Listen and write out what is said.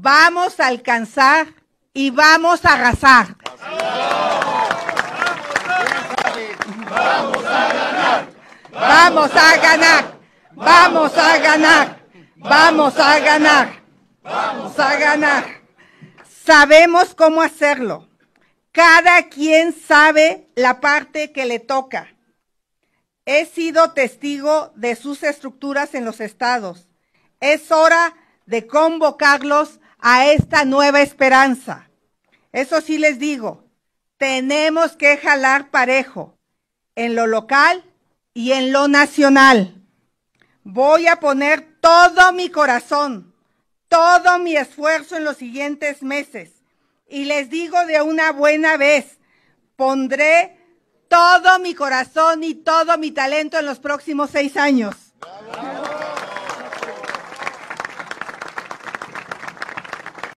vamos a alcanzar y vamos a arrasar. Vamos a ganar. Vamos a ganar. Vamos a ganar. Vamos a ganar. Vamos a ganar. Sabemos cómo hacerlo. Cada quien sabe la parte que le toca. He sido testigo de sus estructuras en los estados. Es hora de convocarlos a esta nueva esperanza. Eso sí les digo, tenemos que jalar parejo en lo local y en lo nacional. Voy a poner todo mi corazón, todo mi esfuerzo en los siguientes meses. Y les digo de una buena vez, pondré todo mi corazón y todo mi talento en los próximos seis años.